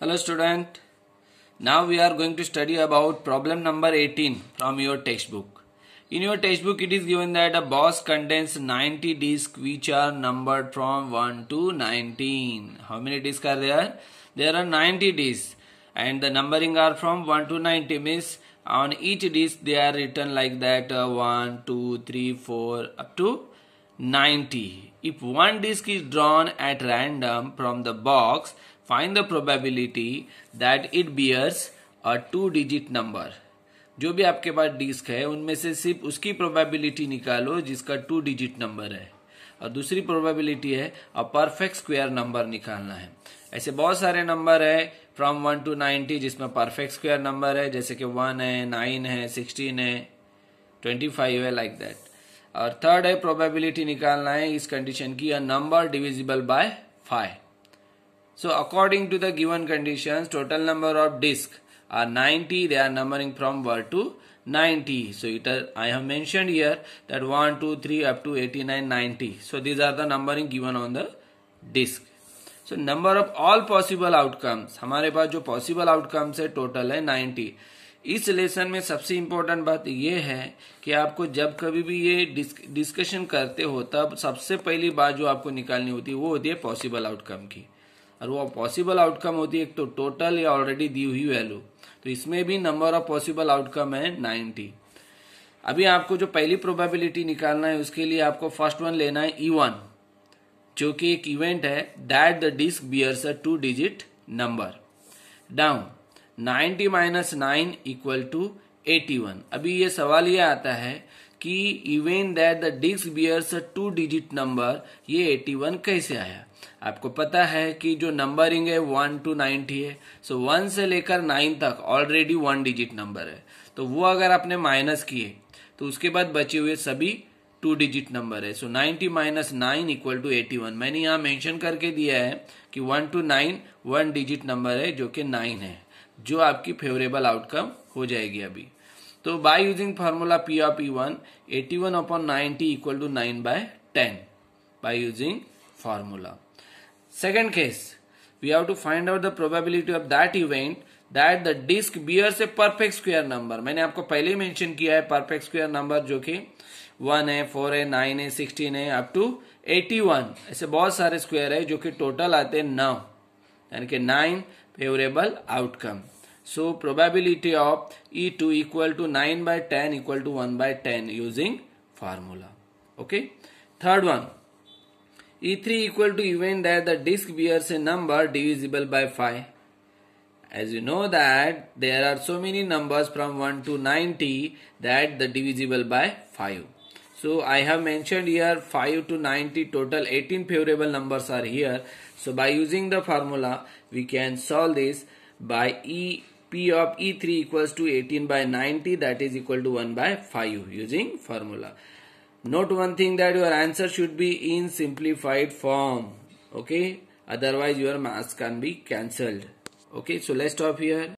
Hello student. Now we are going to study about problem number 18 from your textbook. In your textbook it is given that a box contains 90 discs which are numbered from 1 to 19. How many discs are there? There are 90 discs and the numbering are from 1 to 90 means on each disc they are written like that uh, 1, 2, 3, 4 up to 90. If one disc is drawn at random from the box find the probability that it bears a two digit number जो भी आपके पास disc है उनमें से सिर्फ उसकी probability निकालो जिसका टू डिजिट नंबर है और दूसरी प्रोबेबिलिटी है अ परफेक्ट स्क्वायर नंबर निकालना है ऐसे बहुत सारे नंबर है फ्रॉम वन टू नाइनटी जिसमें परफेक्ट स्क्वायर नंबर है जैसे कि वन है नाइन है सिक्सटीन है ट्वेंटी फाइव है लाइक like दैट और थर्ड है प्रोबेबिलिटी निकालना है इस कंडीशन की a number divisible by five So according to the given conditions, total number of discs are 90. They are numbering from 1 to 90. So it is, I have mentioned here that 1, 2, 3 up to 89, 90. So these are the numbering given on the disc. So number of all possible outcomes हमारे पास जो possible outcomes है total है 90 इस lesson में सबसे important बात यह है कि आपको जब कभी भी ये डिस्कशन करते हो तब सबसे पहली बात जो आपको निकालनी होती है वो होती है पॉसिबल आउटकम की और वो पॉसिबल आउटकम होती है एक तो टोटल या ऑलरेडी दी हुई वैल्यू तो इसमें भी नंबर ऑफ पॉसिबल आउटकम है 90 अभी आपको जो पहली प्रोबेबिलिटी निकालना है उसके लिए आपको फर्स्ट वन लेना है ई e वन जो कि एक इवेंट है that the disc bears a two digit number down 90 minus nine equal to eighty one अभी ये सवाल ये आता है कि even that the disc bears two digit number ये 81 कैसे आया आपको पता है कि जो नंबरिंग है वन टू नाइन्टी है सो so वन से लेकर नाइन तक ऑलरेडी वन डिजिट नंबर है तो वो अगर आपने माइनस किए तो उसके बाद बचे हुए सभी टू डिजिट नंबर है so ninety minus nine equal to eighty one मैंने यहां मेंशन करके दिया है कि one to nine one digit number है जो कि नाइन है जो आपकी फेवरेबल आउटकम हो जाएगी अभी तो by using formula P of P one eighty one upon ninety equal to nine by ten by using formula second case we have to find out the probability of that event that the disc bear से perfect square number मैंने आपको पहले ही mention किया है perfect square number जो कि one है four है नाइन है सिक्सटीन है अप टू वन ऐसे बहुत सारे स्क्वेयर है जो कि टोटल आते हैं नौ यानी कि nine favourable outcome So probability of E2 equal to 9 by 10 equal to 1 by 10 using formula. Okay. Third one. E3 equal to event that the disk bears a number divisible by 5. As you know that there are so many numbers from 1 to 90 that the divisible by 5. So I have mentioned here 5 to 90 total 18 favorable numbers are here. So by using the formula we can solve this by E P of E3 equals to 18 by 90 that is equal to 1 by 5 using formula. Note one thing that your answer should be in simplified form. Okay. Otherwise your mass can be cancelled. Okay. So let's stop here.